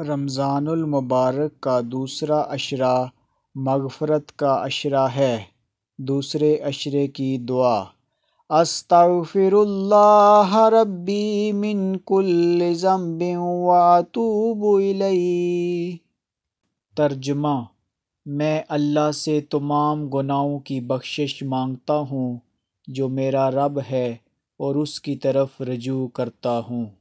رمضان المبارک کا دوسرا اشرا مغفرت کا عشرہ ہے دوسرے اشرے کی دعا استغفر اللہ ربی من کل ذنب واتوب بلئی ترجمہ میں اللہ سے تمام گناہوں کی بخشش مانگتا ہوں جو میرا رب ہے اور اس کی طرف رجوع کرتا ہوں